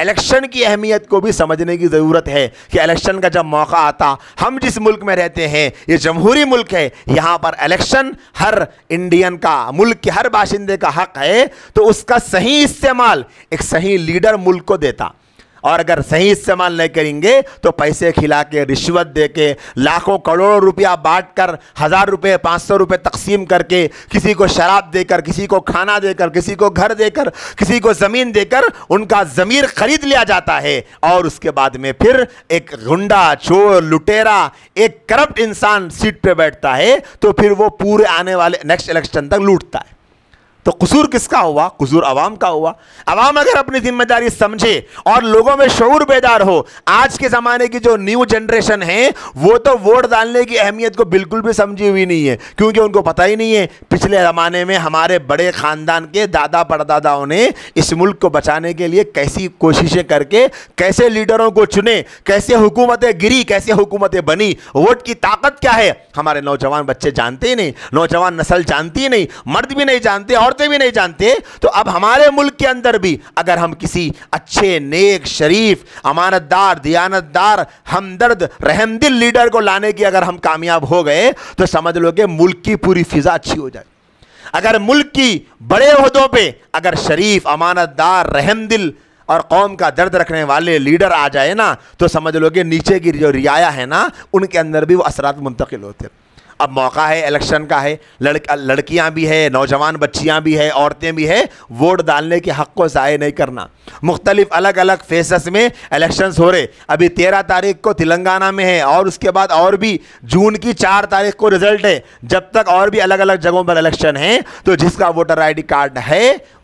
election की अहमियत को भी समझने की ज़रूरत है कि इलेक्शन का जब मौका आता हम जिस मुल्क में रहते हैं ये जमहूरी मुल्क है यहाँ पर इलेक्शन हर इंडियन का मुल्क के हर बाशिंदे का हक है तो उसका सही इस्तेमाल एक सही लीडर मुल्क को देता और अगर सही इस्तेमाल नहीं करेंगे तो पैसे खिला के रिश्वत दे के लाखों करोड़ों रुपया बांट कर हज़ार रुपये पाँच सौ रुपये तकसीम करके किसी को शराब देकर किसी को खाना देकर किसी को घर देकर किसी को ज़मीन देकर उनका ज़मीर खरीद लिया जाता है और उसके बाद में फिर एक गुंडा चोर लुटेरा एक करप्ट इंसान सीट पर बैठता है तो फिर वो पूरे आने वाले नेक्स्ट इलेक्शन तक लूटता है तो कसूर किसका हुआ कसूर आवाम का हुआ अवाम अगर अपनी जिम्मेदारी समझे और लोगों में शौर बेदार हो आज के ज़माने की जो न्यू जनरेशन है वो तो वोट डालने की अहमियत को बिल्कुल भी समझी हुई नहीं है क्योंकि उनको पता ही नहीं है पिछले ज़माने में हमारे बड़े ख़ानदान के दादा परदादाओं ने इस मुल्क को बचाने के लिए कैसी कोशिशें करके कैसे लीडरों को चुने कैसे हुकूमतें गिरी कैसे हुकूमतें बनी वोट की ताकत क्या है हमारे नौजवान बच्चे जानते ही नहीं नौजवान नस्ल जानती ही नहीं मर्द भी नहीं जानते और औरतें भी नहीं जानते तो अब हमारे मुल्क के अंदर भी अगर हम किसी अच्छे नेक शरीफ अमानतदार दियानतदार हमदर्द रहमदिल लीडर को लाने की अगर हम कामयाब हो गए तो समझ लो कि मुल्क की पूरी फिज़ा अच्छी हो जाए अगर मुल्क की बड़े अहदों पे अगर शरीफ अमानतदार रहमदिल और कौम का दर्द रखने वाले लीडर आ जाए ना तो समझ लो कि नीचे की जो रियाया है ना उनके अंदर भी वो असरात मुंतकिल होते हैं अब मौका है इलेक्शन का है लड़क लड़कियाँ भी है नौजवान बच्चियाँ भी है औरतें भी है वोट डालने के हक़ को ज़ाय नहीं करना मुख्तलिफ अलग अलग फेसस में इलेक्शन हो रहे अभी तेरह तारीख को तेलंगाना में है और उसके बाद और भी जून की चार तारीख को रिजल्ट है जब तक और भी अलग अलग जगहों पर इलेक्शन है तो जिसका वोटर डी कार्ड है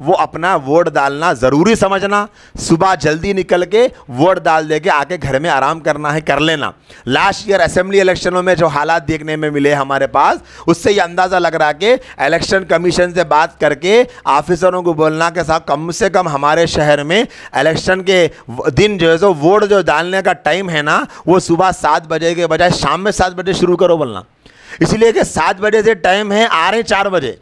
वो अपना वोट डालना ज़रूरी समझना सुबह जल्दी निकल के वोट डाल दे के आके घर में आराम करना है कर लेना लास्ट ईयर असेंबली इलेक्शनों में जो हालात देखने में मिले हैं हमारे पास उससे ये अंदाज़ा लग रहा कि इलेक्शन कमीशन से बात करके ऑफिसरों को बोलना के साथ कम से कम हमारे शहर में इलेक्शन के दिन जो है सो वोट जो डालने का टाइम है ना वो सुबह सात बजे के बजाय शाम में सात बजे शुरू करो बोलना इसलिए कि सात बजे से टाइम है आ रहे चार बजे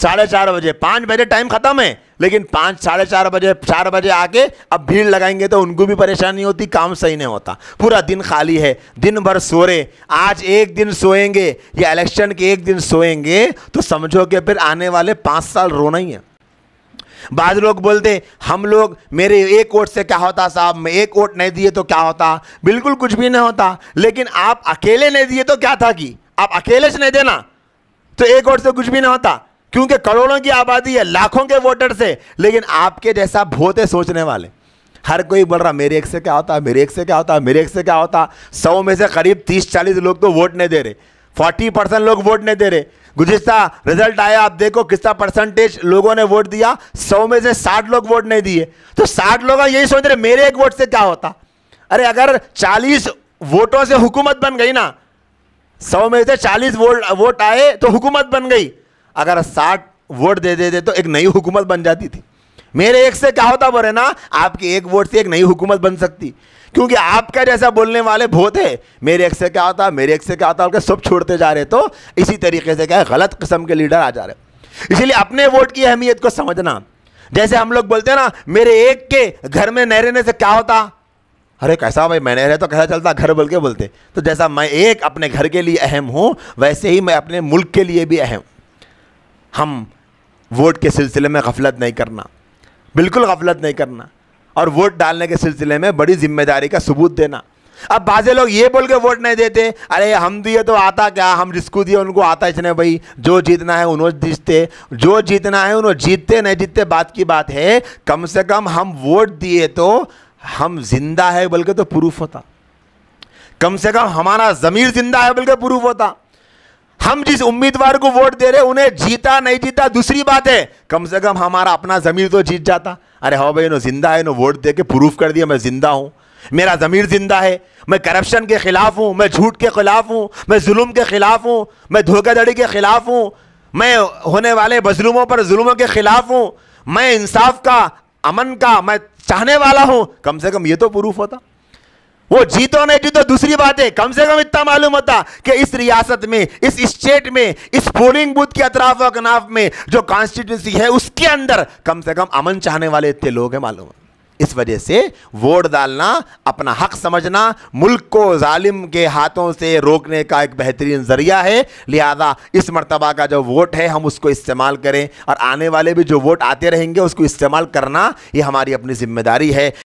साढ़े चार बजे पाँच बजे टाइम ख़त्म है लेकिन पाँच साढ़े चार बजे चार बजे आके अब भीड़ लगाएंगे तो उनको भी परेशानी होती काम सही नहीं होता पूरा दिन खाली है दिन भर सो रहे आज एक दिन सोएंगे या इलेक्शन के एक दिन सोएंगे तो समझो कि फिर आने वाले पाँच साल रोना ही है बाद लोग बोलते हम लोग मेरे एक वोट से क्या होता साहब मैं एक वोट नहीं दिए तो क्या होता बिल्कुल कुछ भी नहीं होता लेकिन आप अकेले नहीं दिए तो क्या था कि आप अकेले से नहीं देना तो एक वोट से कुछ भी नहीं होता क्योंकि करोड़ों की आबादी है लाखों के वोटर्स है लेकिन आपके जैसा बहुत है सोचने वाले हर कोई बोल रहा मेरे एक से क्या होता मेरे एक से क्या होता मेरे एक से क्या होता सौ में से करीब तीस चालीस लोग तो वोट नहीं दे रहे फोर्टी परसेंट लोग वोट नहीं दे रहे गुजश्ता रिजल्ट आया आप देखो किसका परसेंटेज लोगों ने वोट दिया सौ में से साठ लोग वोट नहीं दिए तो साठ लोग यही सोच रहे मेरे एक वोट से क्या होता अरे अगर चालीस वोटों से हुकूमत बन गई ना सौ में से चालीस वोट आए तो हुकूमत बन गई अगर साठ वोट दे देते तो एक नई हुकूमत बन जाती थी मेरे एक से क्या होता बोले ना आपकी एक वोट से एक नई हुकूमत बन सकती क्योंकि आपका जैसा बोलने वाले बहुत है मेरे एक से क्या होता मेरे एक से क्या होता सब छोड़ते जा रहे तो इसी तरीके से क्या है गलत किस्म के लीडर आ जा रहे इसीलिए अपने वोट की अहमियत को समझना जैसे हम लोग बोलते हैं ना मेरे एक के घर में नहीं रहने से क्या होता अरे कैसा भाई मैं नहीं रहे तो कैसा चलता घर बोल के बोलते तो जैसा मैं एक अपने घर के लिए अहम हूँ वैसे ही मैं अपने मुल्क के लिए भी अहम हम वोट के सिलसिले में गफलत नहीं करना बिल्कुल गफलत नहीं करना और वोट डालने के सिलसिले में बड़ी जिम्मेदारी का सबूत देना अब बाजे लोग ये बोल के वोट नहीं देते अरे हम दिए तो, तो आता क्या हम जिसको दिए उनको आता इसने भाई जो जीतना है उन्होंने जीतते जो जीतना है उन्होंने जीतते नहीं जीतते बात की बात है कम से कम हम वोट दिए तो हम जिंदा है बल्कि तो प्रूफ होता कम से कम हमारा ज़मीर जिंदा है बल्कि प्रूफ होता हम जिस उम्मीदवार को वोट दे रहे उन्हें जीता नहीं जीता दूसरी बात है कम से कम हमारा अपना ज़मीर तो जीत जाता अरे हाँ भाई इन्हों जिंदा है इन्हों वोट दे के प्रूफ कर दिया मैं ज़िंदा हूँ मेरा ज़मीर ज़िंदा है मैं करप्शन के ख़िलाफ़ हूँ मैं झूठ के ख़िलाफ़ हूँ मैं जुल्म के ख़िलाफ़ हूँ मैं धोखाधड़ी के ख़िलाफ़ हूँ मैं होने वाले मजलूमों पर जुल्मों के ख़िलाफ़ हूँ मैं इंसाफ का अमन का मैं चाहने वाला हूँ कम से कम ये तो प्रूफ होता वो जीतो नहीं जीतो दूसरी बात है कम से कम इतना मालूम होता कि इस रियासत में इस स्टेट में इस पोलिंग बूथ के अतराफ अकनाफ में जो कॉन्स्टिट्यूंसी है उसके अंदर कम से कम अमन चाहने वाले इतने लोग हैं मालूम इस वजह से वोट डालना अपना हक समझना मुल्क को जालिम के हाथों से रोकने का एक बेहतरीन जरिया है लिहाजा इस मरतबा का जो वोट है हम उसको इस्तेमाल करें और आने वाले भी जो वोट आते रहेंगे उसको इस्तेमाल करना ये हमारी अपनी जिम्मेदारी है